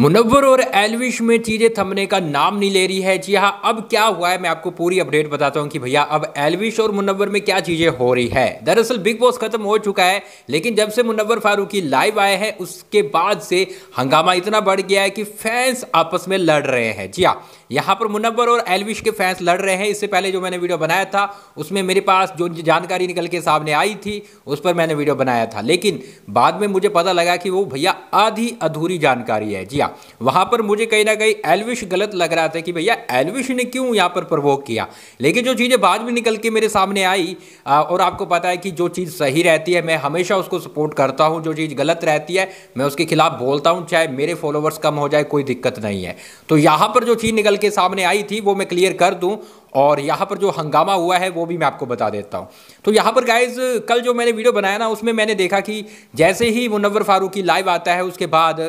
मुनवर और एलविश में चीज़ें थमने का नाम नहीं ले रही है जी हाँ अब क्या हुआ है मैं आपको पूरी अपडेट बताता हूँ कि भैया अब एलविश और मुनवर में क्या चीज़ें हो रही है दरअसल बिग बॉस खत्म हो चुका है लेकिन जब से मुनवर फारूकी लाइव आए हैं उसके बाद से हंगामा इतना बढ़ गया है कि फैंस आपस में लड़ रहे हैं जी हाँ यहाँ पर मुनवर और एलविश के फैंस लड़ रहे हैं इससे पहले जो मैंने वीडियो बनाया था उसमें मेरे पास जो जानकारी निकल के सामने आई थी उस पर मैंने वीडियो बनाया था लेकिन बाद में मुझे पता लगा कि वो भैया आधी अधूरी जानकारी है जी हाँ, किया वहां पर मुझे कहीं ना कहीं एलविश गलत लग रहा था कि भैया एलविश ने क्यों यहाँ पर प्रवोक किया लेकिन जो चीज़ें बाद में निकल के मेरे सामने आई और आपको पता है कि जो चीज़ सही रहती है मैं हमेशा उसको सपोर्ट करता हूँ जो चीज़ गलत रहती है मैं उसके खिलाफ बोलता हूँ चाहे मेरे फॉलोवर्स कम हो जाए कोई दिक्कत नहीं है तो यहाँ पर जो चीज़ निकल के सामने आई थी वो मैं क्लियर कर दूँ और यहाँ पर जो हंगामा हुआ है वो भी मैं आपको बता देता हूँ तो यहाँ पर गाइज कल जो मैंने वीडियो बनाया ना उसमें मैंने देखा कि जैसे ही मुनवर फारूकी लाइव आता है उसके बाद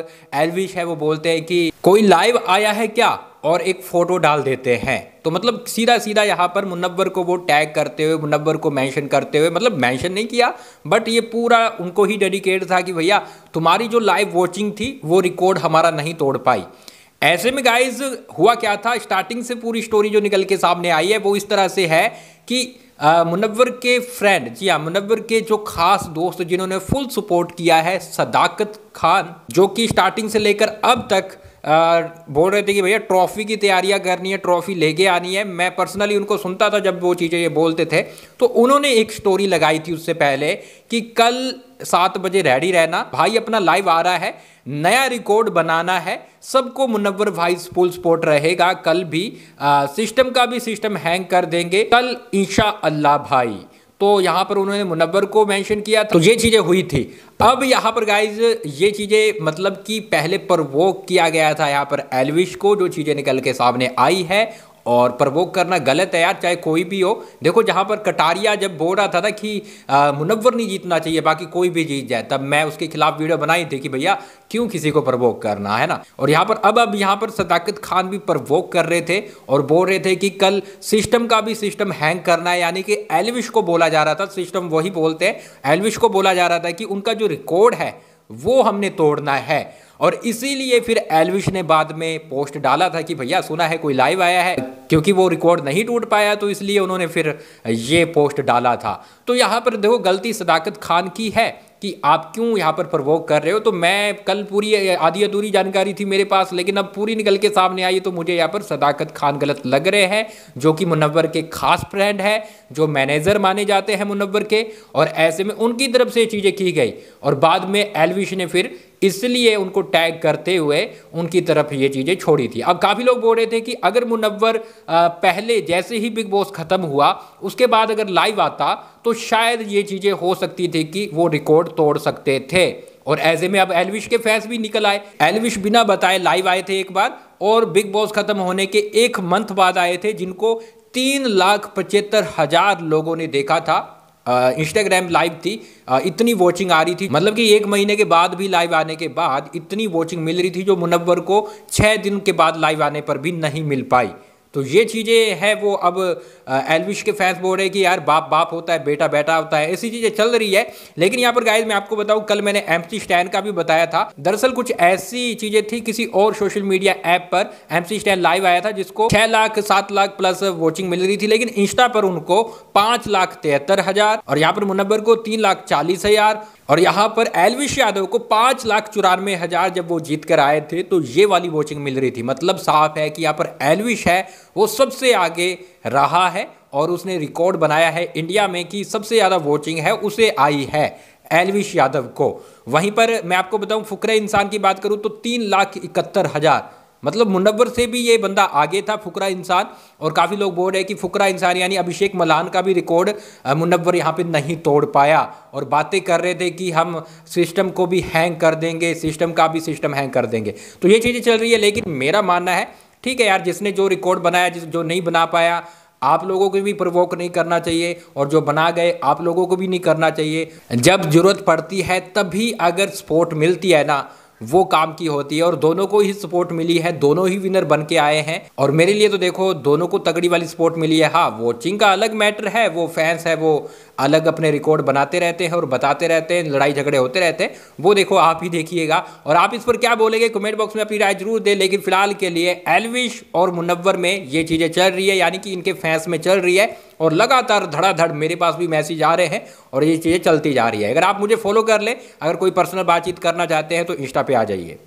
एलविश है वो बोलते हैं कि कोई लाइव आया है क्या और एक फ़ोटो डाल देते हैं तो मतलब सीधा सीधा यहाँ पर मुनवर को वो टैग करते हुए मुनवर को मेंशन करते हुए मतलब मेंशन नहीं किया बट ये पूरा उनको ही डेडिकेट था कि भैया तुम्हारी जो लाइव वॉचिंग थी वो रिकॉर्ड हमारा नहीं तोड़ पाई ऐसे में गाइज हुआ क्या था स्टार्टिंग से पूरी स्टोरी जो निकल के सामने आई है वो इस तरह से है कि मुनवर के फ्रेंड जी हाँ मुनवर के जो खास दोस्त जिन्होंने फुल सपोर्ट किया है सदाकत खान जो कि स्टार्टिंग से लेकर अब तक बोल रहे थे कि भैया ट्रॉफ़ी की तैयारियां करनी है ट्रॉफ़ी लेके आनी है मैं पर्सनली उनको सुनता था जब वो चीज़ें ये बोलते थे तो उन्होंने एक स्टोरी लगाई थी उससे पहले कि कल सात बजे रेडी रहना भाई अपना लाइव आ रहा है नया रिकॉर्ड बनाना है सबको मुनव्वर भाई फुल स्पोर्ट रहेगा कल भी आ, सिस्टम का भी सिस्टम हैंग कर देंगे कल ईशा अल्लाह भाई तो यहाँ पर उन्होंने मुनवर को मेंशन किया था तो ये चीज़ें हुई थी अब यहाँ पर गाइज ये चीज़ें मतलब कि पहले प्रवोक किया गया था यहाँ पर एलविश को जो चीज़ें निकल के सामने आई है और प्रवोक करना गलत है यार चाहे कोई भी हो देखो जहाँ पर कटारिया जब बोल रहा था ना कि मुनवर नहीं जीतना चाहिए बाकी कोई भी जीत जाए तब मैं उसके खिलाफ वीडियो बनाई थी कि भैया क्यों किसी को प्रवोक करना है ना और यहाँ पर अब अब यहाँ पर सदाकत खान भी प्रवोक कर रहे थे और बोल रहे थे कि कल सिस्टम का भी सिस्टम हैंग करना है यानी कि एलविश को बोला जा रहा था सिस्टम वही बोलते हैं एलविश को बोला जा रहा था कि उनका जो रिकॉर्ड है वो हमने तोड़ना है और इसीलिए फिर एलविश ने बाद में पोस्ट डाला था कि भैया सुना है कोई लाइव आया है क्योंकि वो रिकॉर्ड नहीं टूट पाया तो इसलिए उन्होंने फिर ये पोस्ट डाला था तो यहाँ पर देखो गलती सदाकत खान की है कि आप क्यों यहाँ पर प्रवोक कर रहे हो तो मैं कल पूरी आधी अधूरी जानकारी थी मेरे पास लेकिन अब पूरी निकल के सामने आई तो मुझे यहाँ पर सदाकत खान गलत लग रहे हैं जो कि मुनव्वर के खास फ्रेंड है जो मैनेजर माने जाते हैं मुनव्वर के और ऐसे में उनकी तरफ से चीज़ें की गई और बाद में एलविश ने फिर इसलिए उनको टैग करते हुए उनकी तरफ ये चीज़ें छोड़ी थी अब काफ़ी लोग बोल रहे थे कि अगर मुनवर पहले जैसे ही बिग बॉस ख़त्म हुआ उसके बाद अगर लाइव आता तो शायद ये चीज़ें हो सकती थी कि वो रिकॉर्ड तोड़ सकते थे और ऐसे में अब एलविश के फैंस भी निकल आए एलविश बिना बताए लाइव आए थे एक बार और बिग बॉस खत्म होने के एक मंथ बाद आए थे जिनको तीन लाख पचहत्तर हजार लोगों ने देखा था इंस्टाग्राम लाइव थी आ, इतनी वॉचिंग आ रही थी मतलब कि एक महीने के बाद भी लाइव आने के बाद इतनी वॉचिंग मिल रही थी जो मुनव्वर को छः दिन के बाद लाइव आने पर भी नहीं मिल पाई तो ये चीज़ें है वो अब एलविश के फैंस बोल रहे हैं कि यार बाप बाप होता है बेटा बेटा होता है ऐसी चीज़ें चल रही है लेकिन यहाँ पर गाइज मैं आपको बताऊँ कल मैंने सी स्टैन का भी बताया था दरअसल कुछ ऐसी चीज़ें थी किसी और सोशल मीडिया ऐप पर एमसी स्टैन लाइव आया था जिसको छह लाख सात लाख प्लस वॉचिंग मिल रही थी लेकिन इंस्टा पर उनको पांच लाख तिहत्तर हजार और यहाँ पर मुनबर को तीन लाख चालीस हजार और यहाँ पर एलविश यादव को पाँच लाख चौरानवे हज़ार जब वो जीत कर आए थे तो ये वाली वोचिंग मिल रही थी मतलब साफ है कि यहाँ पर एलविश है वो सबसे आगे रहा है और उसने रिकॉर्ड बनाया है इंडिया में कि सबसे ज़्यादा वोचिंग है उसे आई है एलविश यादव को वहीं पर मैं आपको बताऊं फुकरे इंसान की बात करूँ तो तीन लाख इकहत्तर हज़ार मतलब मुनवर से भी ये बंदा आगे था फुकरा इंसान और काफ़ी लोग बोल रहे हैं कि फुकरा इंसान यानी अभिषेक मलान का भी रिकॉर्ड मुनवर यहाँ पे नहीं तोड़ पाया और बातें कर रहे थे कि हम सिस्टम को भी हैंग कर देंगे सिस्टम का भी सिस्टम हैंग कर देंगे तो ये चीज़ें चल रही है लेकिन मेरा मानना है ठीक है यार जिसने जो रिकॉर्ड बनाया जिस जो नहीं बना पाया आप लोगों को भी प्रवोक नहीं करना चाहिए और जो बना गए आप लोगों को भी नहीं करना चाहिए जब जरूरत पड़ती है तभी अगर सपोर्ट मिलती है ना वो काम की होती है और दोनों को ही सपोर्ट मिली है दोनों ही विनर बन के आए हैं और मेरे लिए तो देखो दोनों को तगड़ी वाली सपोर्ट मिली है हाँ वोचिंग का अलग मैटर है वो फैंस है वो अलग अपने रिकॉर्ड बनाते रहते हैं और बताते रहते हैं लड़ाई झगड़े होते रहते हैं वो देखो आप ही देखिएगा और आप इस पर क्या बोलेंगे कमेंट बॉक्स में अपनी राय जरूर दें लेकिन फिलहाल के लिए एलविश और मुनवर में ये चीज़ें चल रही है यानी कि इनके फैंस में चल रही है और लगातार धड़ाधड़ मेरे पास भी मैसेज आ रहे हैं और ये चीज़ें चलती जा रही है अगर आप मुझे फॉलो कर लें अगर कोई पर्सनल बातचीत करना चाहते हैं तो इंस्टा पर आ जाइए